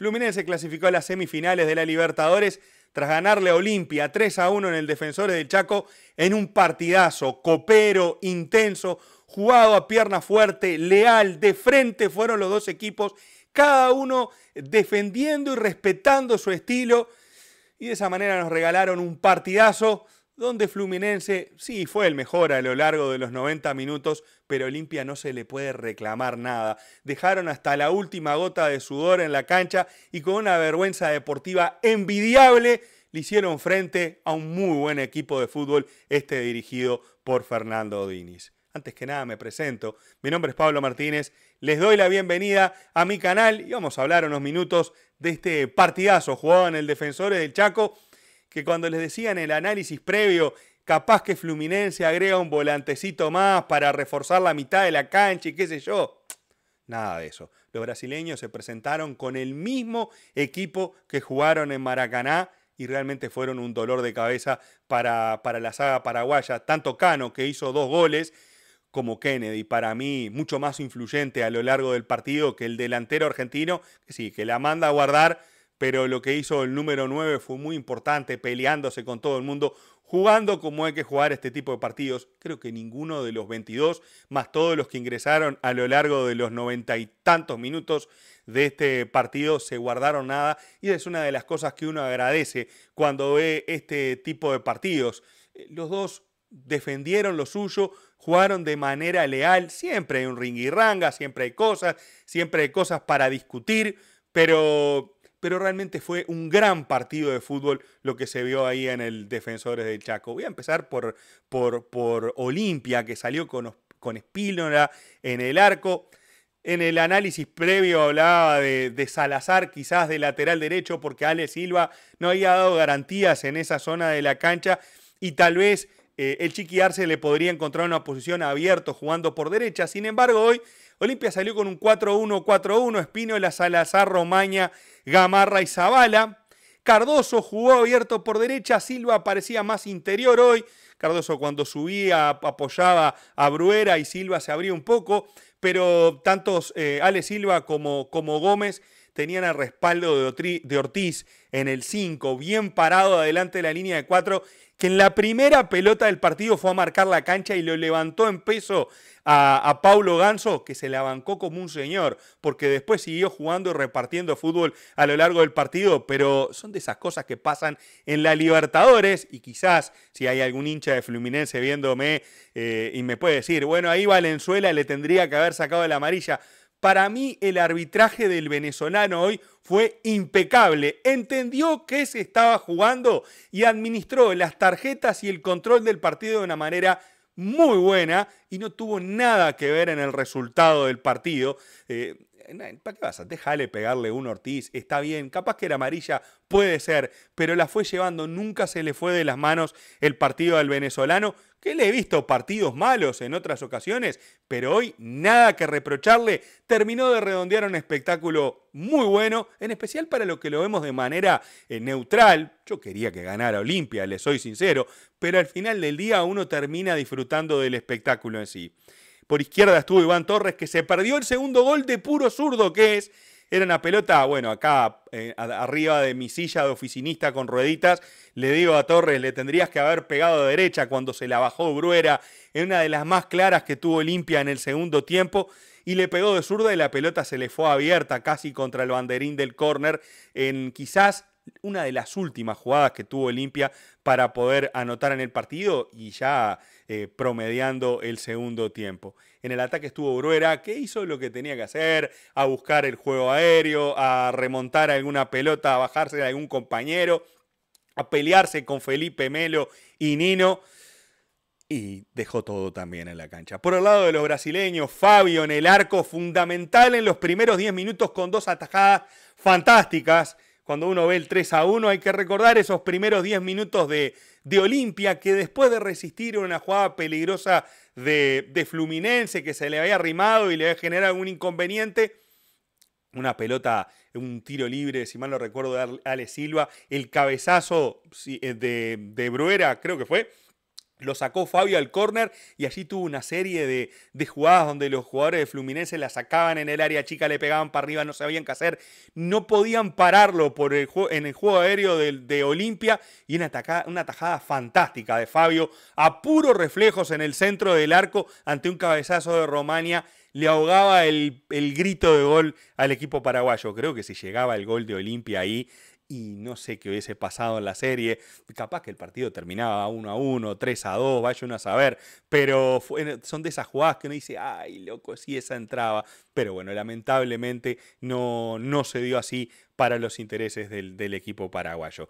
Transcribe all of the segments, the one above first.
Fluminense clasificó a las semifinales de la Libertadores tras ganarle a Olimpia 3 a 1 en el Defensores del Chaco en un partidazo copero, intenso, jugado a pierna fuerte, leal, de frente fueron los dos equipos, cada uno defendiendo y respetando su estilo y de esa manera nos regalaron un partidazo donde Fluminense sí fue el mejor a lo largo de los 90 minutos, pero Olimpia no se le puede reclamar nada. Dejaron hasta la última gota de sudor en la cancha y con una vergüenza deportiva envidiable le hicieron frente a un muy buen equipo de fútbol, este dirigido por Fernando Diniz. Antes que nada me presento, mi nombre es Pablo Martínez, les doy la bienvenida a mi canal y vamos a hablar unos minutos de este partidazo jugado en el Defensores del Chaco que cuando les decían el análisis previo, capaz que Fluminense agrega un volantecito más para reforzar la mitad de la cancha y qué sé yo. Nada de eso. Los brasileños se presentaron con el mismo equipo que jugaron en Maracaná y realmente fueron un dolor de cabeza para, para la saga paraguaya. Tanto Cano, que hizo dos goles, como Kennedy, para mí mucho más influyente a lo largo del partido que el delantero argentino, que sí, que la manda a guardar pero lo que hizo el número 9 fue muy importante, peleándose con todo el mundo, jugando como hay que jugar este tipo de partidos. Creo que ninguno de los 22, más todos los que ingresaron a lo largo de los noventa y tantos minutos de este partido, se guardaron nada. Y es una de las cosas que uno agradece cuando ve este tipo de partidos. Eh, los dos defendieron lo suyo, jugaron de manera leal. Siempre hay un ranga, siempre hay cosas, siempre hay cosas para discutir, pero pero realmente fue un gran partido de fútbol lo que se vio ahí en el Defensores del Chaco. Voy a empezar por, por, por Olimpia, que salió con, con en el arco. En el análisis previo hablaba de, Salazar, quizás de lateral derecho, porque Ale Silva no había dado garantías en esa zona de la cancha y tal vez eh, el Chiqui Arce le podría encontrar una posición abierta jugando por derecha. Sin embargo, hoy Olimpia salió con un 4-1-4-1, La Salazar, Romaña, Gamarra y Zavala. Cardoso jugó abierto por derecha, Silva parecía más interior hoy. Cardoso cuando subía apoyaba a Bruera y Silva se abría un poco, pero tantos eh, Ale Silva como, como Gómez tenían al respaldo de Ortiz en el 5, bien parado adelante de la línea de 4, que en la primera pelota del partido fue a marcar la cancha y lo levantó en peso a, Paulo Ganso, que se la bancó como un señor, porque después siguió jugando y repartiendo fútbol a lo largo del partido, pero son de esas cosas que pasan en la Libertadores y quizás si hay algún hincha de Fluminense viéndome eh, y me puede decir, bueno, ahí Valenzuela le tendría que haber sacado de la amarilla. Para mí el arbitraje del venezolano hoy fue impecable. Entendió qué se estaba jugando y administró las tarjetas y el control del partido de una manera muy buena y no tuvo nada que ver en el resultado del partido. Eh, ¿Para qué vas a? Déjale pegarle un Ortiz, está bien, capaz que era amarilla, puede ser, pero la fue llevando, nunca se le fue de las manos el partido del venezolano, que le he visto partidos malos en otras ocasiones, pero hoy nada que reprocharle, terminó de redondear un espectáculo muy bueno, en especial para lo que lo vemos de manera eh, neutral. Yo quería que ganara Olimpia, le soy sincero, pero al final del día uno termina disfrutando del espectáculo en sí por izquierda estuvo Iván Torres, que se perdió el segundo gol de puro zurdo, que es, era una pelota, bueno, acá eh, arriba de mi silla de oficinista con rueditas, le digo a Torres, le tendrías que haber pegado de derecha cuando se la bajó Bruera, en una de las más claras que tuvo limpia en el segundo tiempo, y le pegó de zurda y la pelota se le fue abierta casi contra el banderín del córner, en quizás una de las últimas jugadas que tuvo Olimpia para poder anotar en el partido y ya eh, promediando el segundo tiempo. En el ataque estuvo Bruera, que hizo lo que tenía que hacer, a buscar el juego aéreo, a remontar alguna pelota, a bajarse de algún compañero, a pelearse con Felipe Melo y Nino. Y dejó todo también en la cancha. Por el lado de los brasileños, Fabio en el arco, fundamental en los primeros 10 minutos con dos atajadas fantásticas cuando uno ve el 3 a 1, hay que recordar esos primeros 10 minutos de, de Olimpia, que después de resistir una jugada peligrosa de, de Fluminense, que se le había arrimado y le había generado algún inconveniente, una pelota, un tiro libre, si mal no recuerdo, de Ale Silva, el cabezazo eh, de, de Bruera, creo que fue, lo sacó Fabio al córner y allí tuvo una serie de, jugadas donde los jugadores de Fluminense la sacaban en el área chica, le pegaban para arriba, no sabían qué hacer. No podían pararlo por en el juego aéreo de, de Olimpia y una, una tajada fantástica de Fabio a puros reflejos en el centro del arco ante un cabezazo de Romania le ahogaba el, el, grito de gol al equipo paraguayo. Creo que si llegaba el gol de Olimpia ahí, y no sé qué hubiese pasado en la serie. Capaz que el partido terminaba 1 a 1, 3 a 2, vaya uno a saber. Pero son de esas jugadas que uno dice, ay, loco, si esa entraba. Pero bueno, lamentablemente no, no se dio así para los intereses del equipo paraguayo.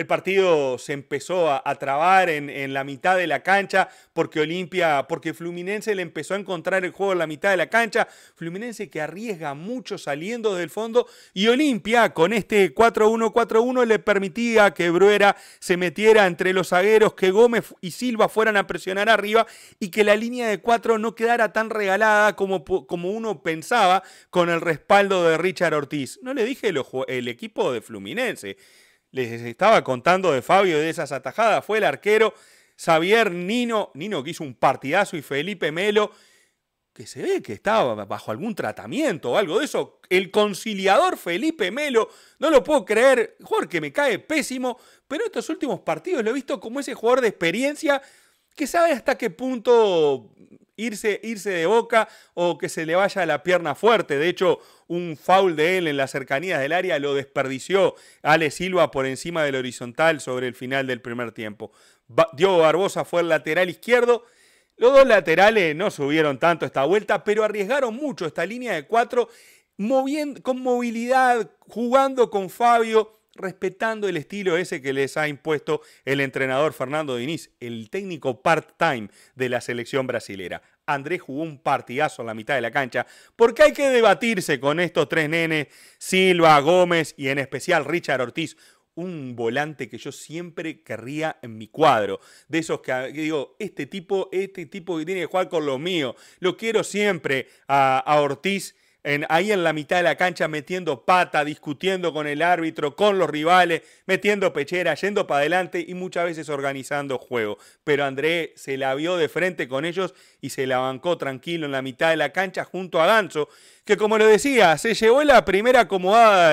El partido se empezó a, trabar en, la mitad de la cancha porque Olimpia, porque Fluminense le empezó a encontrar el juego en la mitad de la cancha. Fluminense que arriesga mucho saliendo del fondo y Olimpia con este 4-1-4-1 le permitía que Bruera se metiera entre los zagueros, que Gómez y Silva fueran a presionar arriba y que la línea de 4 no quedara tan regalada como, como uno pensaba con el respaldo de Richard Ortiz. No le dije el equipo de Fluminense les estaba contando de Fabio de esas atajadas, fue el arquero Xavier Nino, Nino que hizo un partidazo y Felipe Melo, que se ve que estaba bajo algún tratamiento o algo de eso. El conciliador Felipe Melo, no lo puedo creer, jugador que me cae pésimo, pero estos últimos partidos lo he visto como ese jugador de experiencia que sabe hasta qué punto irse, irse de boca o que se le vaya la pierna fuerte. De hecho, un foul de él en las cercanías del área lo desperdició Ale Silva por encima del horizontal sobre el final del primer tiempo. Diogo Barbosa fue el lateral izquierdo. Los dos laterales no subieron tanto esta vuelta, pero arriesgaron mucho esta línea de cuatro, moviendo, con movilidad, jugando con Fabio respetando el estilo ese que les ha impuesto el entrenador Fernando Diniz, el técnico part-time de la selección brasilera. Andrés jugó un partidazo en la mitad de la cancha, porque hay que debatirse con estos tres nenes, Silva, Gómez y en especial Richard Ortiz, un volante que yo siempre querría en mi cuadro. De esos que, digo, este tipo, este tipo que tiene que jugar con lo mío. Lo quiero siempre a, a Ortiz ahí en la mitad de la cancha metiendo pata, discutiendo con el árbitro, con los rivales, metiendo pechera, yendo para adelante y muchas veces organizando juego. Pero André se la vio de frente con ellos y se la bancó tranquilo en la mitad de la cancha junto a Ganso, que como lo decía, se llevó la primera acomodada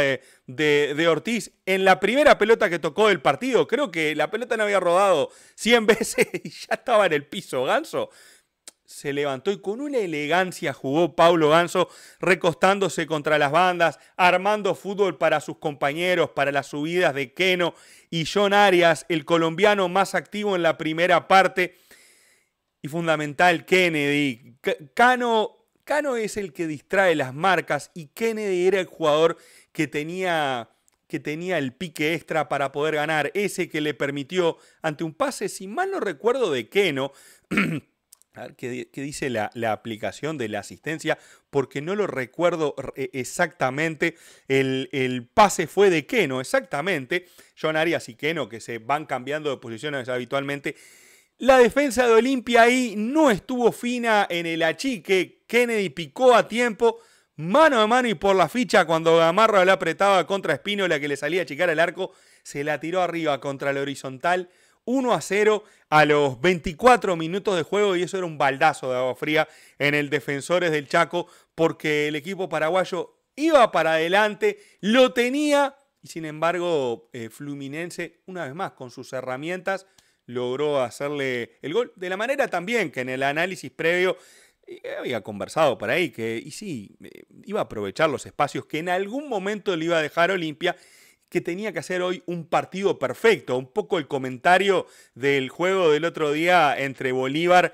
de, de Ortiz en la primera pelota que tocó del partido. Creo que la pelota no había rodado 100 veces y ya estaba en el piso Ganso se levantó y con una elegancia jugó Paulo Ganso, recostándose contra las bandas, armando fútbol para sus compañeros, para las subidas de Keno y John Arias, el colombiano más activo en la primera parte. Y fundamental, Kennedy. Cano, Cano es el que distrae las marcas y Kennedy era el jugador que tenía que tenía el pique extra para poder ganar, ese que le permitió ante un pase, si mal no recuerdo, de Keno, A ver qué, dice la, aplicación de la asistencia, porque no lo recuerdo eh, exactamente. El, pase fue de Keno, exactamente. John Arias y Keno, que se van cambiando de posiciones habitualmente. La defensa de Olimpia ahí no estuvo fina en el achique. Kennedy picó a tiempo, mano a mano y por la ficha cuando Gamarra la apretaba contra Espino, la que le salía a achicar el arco, se la tiró arriba contra el horizontal. 1 a 0 a los 24 minutos de juego y eso era un baldazo de agua fría en el Defensores del Chaco porque el equipo paraguayo iba para adelante, lo tenía y sin embargo eh, Fluminense una vez más con sus herramientas logró hacerle el gol de la manera también que en el análisis previo eh, había conversado por ahí que, y sí, eh, iba a aprovechar los espacios que en algún momento le iba a dejar Olimpia que tenía que hacer hoy un partido perfecto. Un poco el comentario del juego del otro día entre Bolívar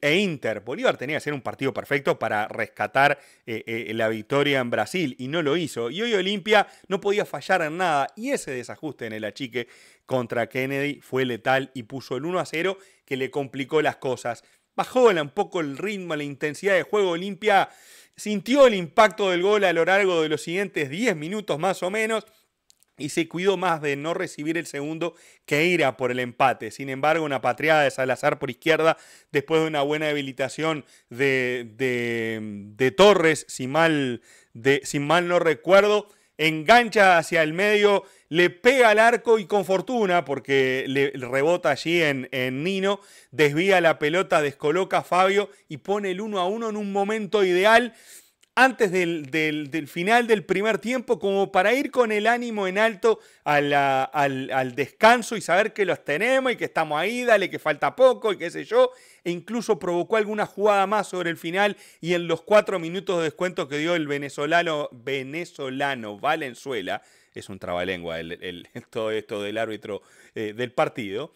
e Inter. Bolívar tenía que hacer un partido perfecto para rescatar eh, eh, la victoria en Brasil y no lo hizo. Y hoy Olimpia no podía fallar en nada y ese desajuste en el achique contra Kennedy fue letal y puso el 1 a 0 que le complicó las cosas. Bajó un poco el ritmo, la intensidad de juego Olimpia. Sintió el impacto del gol a lo largo de los siguientes 10 minutos más o menos y se cuidó más de no recibir el segundo que ir a por el empate. Sin embargo, una patriada de Salazar por izquierda, después de una buena habilitación de, de, de Torres, si mal, de, mal no recuerdo, engancha hacia el medio, le pega al arco y con fortuna, porque le rebota allí en, en, Nino, desvía la pelota, descoloca a Fabio y pone el 1 a 1 en un momento ideal antes del, final del primer tiempo, como para ir con el ánimo en alto al, descanso y saber que los tenemos y que estamos ahí, dale que falta poco y qué sé yo. E incluso provocó alguna jugada más sobre el final y en los cuatro minutos de descuento que dio el venezolano, venezolano Valenzuela, es un trabalengua el, todo esto del árbitro eh, del partido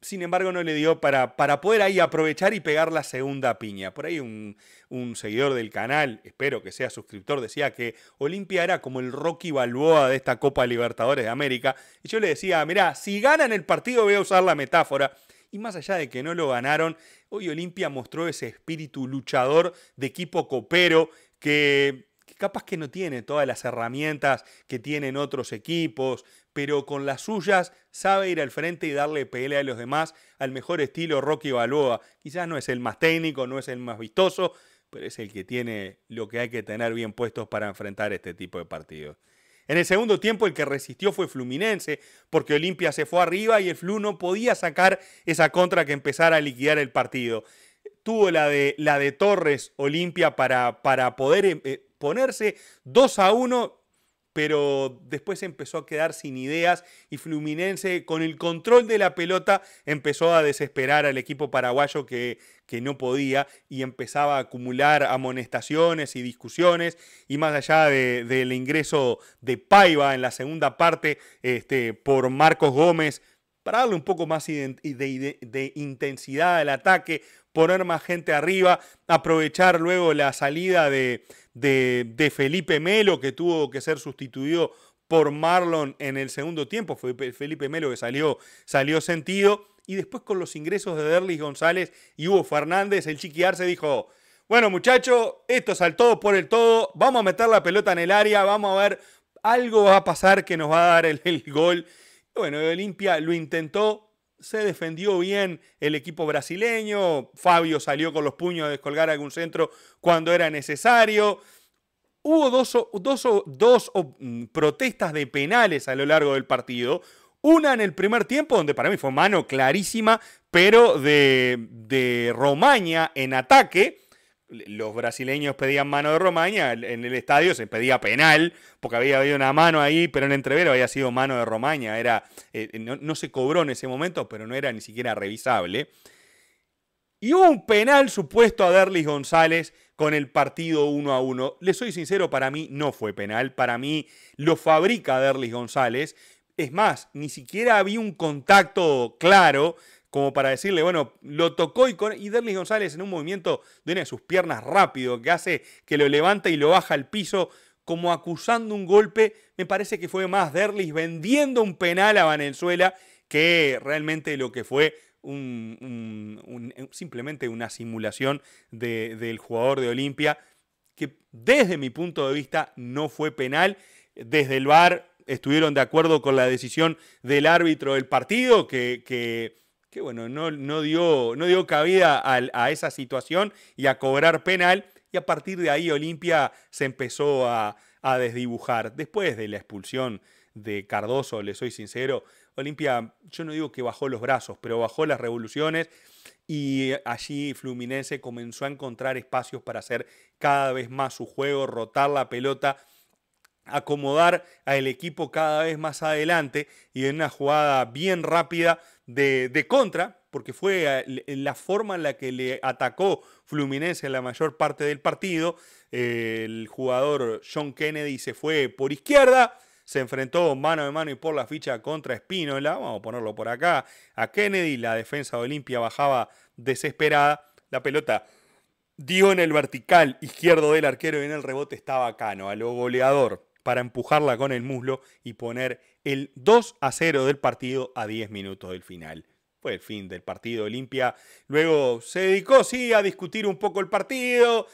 sin embargo, no le dio para, para poder ahí aprovechar y pegar la segunda piña. Por ahí un, un seguidor del canal, espero que sea suscriptor, decía que Olimpia era como el Rocky Balboa de esta Copa Libertadores de América. Y yo le decía, mirá, si ganan el partido voy a usar la metáfora. Y más allá de que no lo ganaron, hoy Olimpia mostró ese espíritu luchador de equipo copero que, que capaz que no tiene todas las herramientas que tienen otros equipos, pero con las suyas sabe ir al frente y darle pelea a los demás al mejor estilo Rocky Balboa. Quizás no es el más técnico, no es el más vistoso, pero es el que tiene lo que hay que tener bien puestos para enfrentar este tipo de partidos. En el segundo tiempo el que resistió fue Fluminense, porque Olimpia se fue arriba y el Flu no podía sacar esa contra que empezara a liquidar el partido. Tuvo la de, la de Torres Olimpia para, para poder eh, ponerse 2 a 1 pero después empezó a quedar sin ideas y Fluminense con el control de la pelota empezó a desesperar al equipo paraguayo que, que no podía y empezaba a acumular amonestaciones y discusiones y más allá del ingreso de Paiva en la segunda parte este, por Marcos Gómez para darle un poco más de, intensidad al ataque, poner más gente arriba, aprovechar luego la salida de, de Felipe Melo, que tuvo que ser sustituido por Marlon en el segundo tiempo. Fue Felipe Melo que salió, salió sentido. Y después con los ingresos de Derlis González y Hugo Fernández, el se dijo, bueno muchachos, esto es al todo por el todo, vamos a meter la pelota en el área, vamos a ver, algo va a pasar que nos va a dar el gol. Bueno, Olimpia lo intentó, se defendió bien el equipo brasileño, Fabio salió con los puños a descolgar algún centro cuando era necesario. Hubo dos, dos, dos mm, protestas de penales a lo largo del partido. Una en el primer tiempo, donde para mí fue mano clarísima, pero de, de Romaña en ataque los brasileños pedían mano de Romaña, en el estadio se pedía penal, porque había habido una mano ahí, pero en entrevero había sido mano de Romaña, era, eh, eh, no, no, se cobró en ese momento, pero no era ni siquiera revisable. Y hubo un penal supuesto a Derlis González con el partido 1 a 1. Les soy sincero, para mí no fue penal, para mí lo fabrica Derlis González. Es más, ni siquiera había un contacto claro como para decirle, bueno, lo tocó y, con, y Derlis González en un movimiento de una de sus piernas rápido, que hace que lo levanta y lo baja al piso, como acusando un golpe, me parece que fue más Derlis vendiendo un penal a Venezuela que realmente lo que fue un, simplemente una simulación del jugador de Olimpia, que desde mi punto de vista no fue penal. Desde el VAR estuvieron de acuerdo con la decisión del árbitro del partido, que que bueno, no, dio, no dio cabida a, esa situación y a cobrar penal. Y a partir de ahí Olimpia se empezó a, a desdibujar. Después de la expulsión de Cardoso, le soy sincero, Olimpia, yo no digo que bajó los brazos, pero bajó las revoluciones y allí Fluminense comenzó a encontrar espacios para hacer cada vez más su juego, rotar la pelota acomodar al equipo cada vez más adelante y en una jugada bien rápida de, contra, porque fue ah, eh, la forma en la que le atacó Fluminense en la mayor parte del partido. Eh, el jugador John Kennedy se fue por izquierda, se enfrentó mano a mano y por la ficha contra Espínola, vamos a ponerlo por acá, a Kennedy, la defensa de Olimpia bajaba desesperada, la pelota dio en el vertical izquierdo del arquero y en el rebote estaba Cano, a lo goleador para empujarla con el muslo y poner el 2 a 0 del partido a 10 minutos del final. Fue el fin del partido Olimpia. Luego se dedicó, sí, a discutir un poco el partido.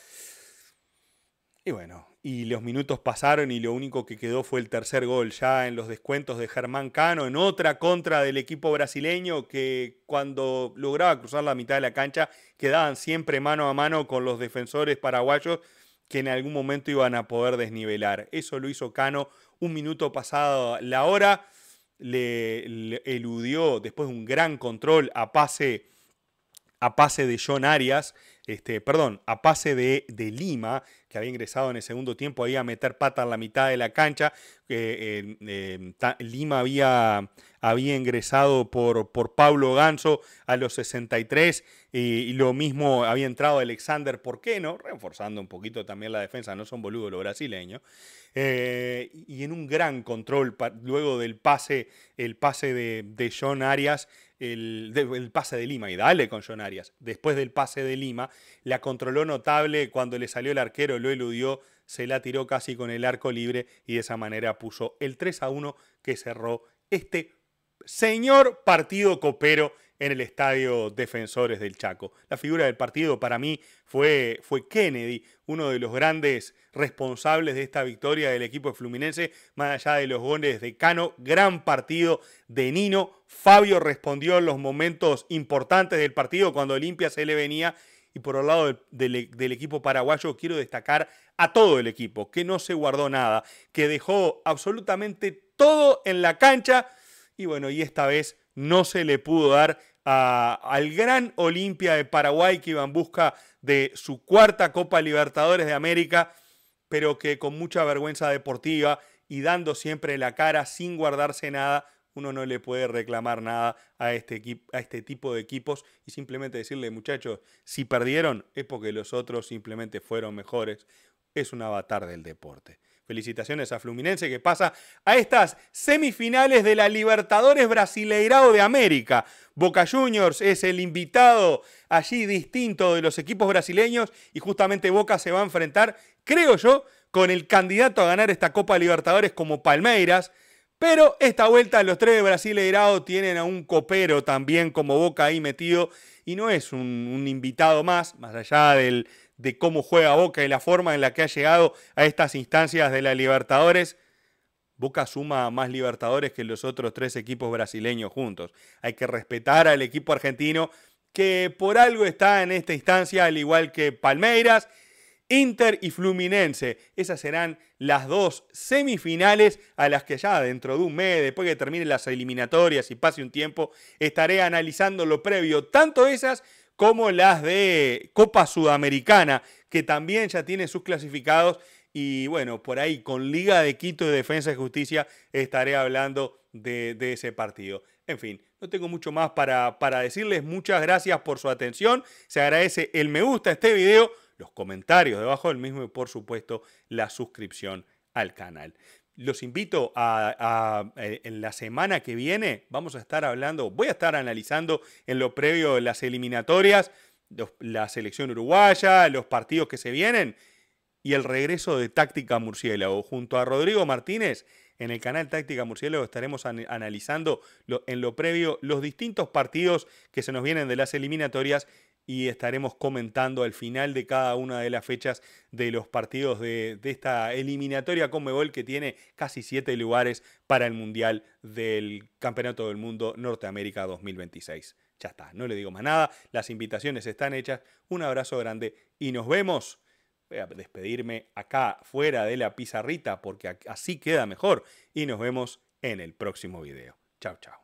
Y bueno, y los minutos pasaron y lo único que quedó fue el tercer gol ya en los descuentos de Germán Cano, en otra contra del equipo brasileño que cuando lograba cruzar la mitad de la cancha quedaban siempre mano a mano con los defensores paraguayos que en algún momento iban a poder desnivelar. Eso lo hizo Cano un minuto pasado la hora. Le, eludió después de un gran control a pase, a pase de John Arias, este, perdón, a pase de, de Lima, que había ingresado en el segundo tiempo ahí a meter pata en la mitad de la cancha. Eh, em, Lima había, había ingresado por, por Pablo Ganso a los 63 y lo mismo había entrado Alexander, ¿por qué no? Reforzando un poquito también la defensa, no son boludos los brasileños. Eh, y en un gran control luego del pase, el pase de, de John Arias. El, el, pase de Lima y dale con John Arias. Después del pase de Lima, la controló notable cuando le salió el arquero lo eludió, se la tiró casi con el arco libre y de esa manera puso el 3 a 1 que cerró este señor partido copero en el estadio Defensores del Chaco. La figura del partido para mí fue, fue Kennedy, uno de los grandes responsables de esta victoria del equipo fluminense, más allá de los goles de Cano, gran partido de Nino. Fabio respondió en los momentos importantes del partido cuando Olimpia se le venía y por el lado del, equipo paraguayo, quiero destacar a todo el equipo, que no se guardó nada, que dejó absolutamente todo en la cancha. Y bueno, y esta vez no se le pudo dar al gran Olimpia de Paraguay que iba en busca de su cuarta Copa Libertadores de América, pero que con mucha vergüenza deportiva y dando siempre la cara sin guardarse nada, uno no le puede reclamar nada a este, a este tipo de equipos y simplemente decirle, muchachos, si perdieron es porque los otros simplemente fueron mejores. Es un avatar del deporte. Felicitaciones a Fluminense que pasa a estas semifinales de la Libertadores Brasileirao de América. Boca Juniors es el invitado allí distinto de los equipos brasileños y justamente Boca se va a enfrentar, creo yo, con el candidato a ganar esta Copa Libertadores como Palmeiras. Pero esta vuelta los tres de Brasil e tienen a un copero también como Boca ahí metido y no es un, invitado más, más allá de cómo juega Boca y la forma en la que ha llegado a estas instancias de la Libertadores. Boca suma más Libertadores que los otros tres equipos brasileños juntos. Hay que respetar al equipo argentino que por algo está en esta instancia, al igual que Palmeiras Inter y Fluminense. Esas serán las dos semifinales a las que ya dentro de un mes, después que terminen las eliminatorias y pase un tiempo, estaré analizando lo previo, tanto esas como las de Copa Sudamericana, que también ya tiene sus clasificados. Y bueno, por ahí con Liga de Quito y Defensa y Justicia estaré hablando de, ese partido. En fin, no tengo mucho más para, para decirles. Muchas gracias por su atención. Se agradece el me gusta a este video los comentarios debajo del mismo y por supuesto la suscripción al canal. Los invito a, eh, en la semana que viene vamos a estar hablando, voy a estar analizando en lo previo las eliminatorias, la selección uruguaya, los partidos que se vienen y el regreso de Táctica Murciélago. Junto a Rodrigo Martínez en el canal Táctica Murciélago estaremos analizando en lo previo los distintos partidos que se nos vienen de las eliminatorias y estaremos comentando al final de cada una de las fechas de los partidos de, esta eliminatoria Conmebol que tiene casi siete lugares para el Mundial del Campeonato del Mundo Norteamérica 2026. Ya está, no le digo más nada, las invitaciones están hechas, un abrazo grande y nos vemos. Voy a despedirme acá fuera de la pizarrita porque así queda mejor y nos vemos en el próximo video. Chao, chao.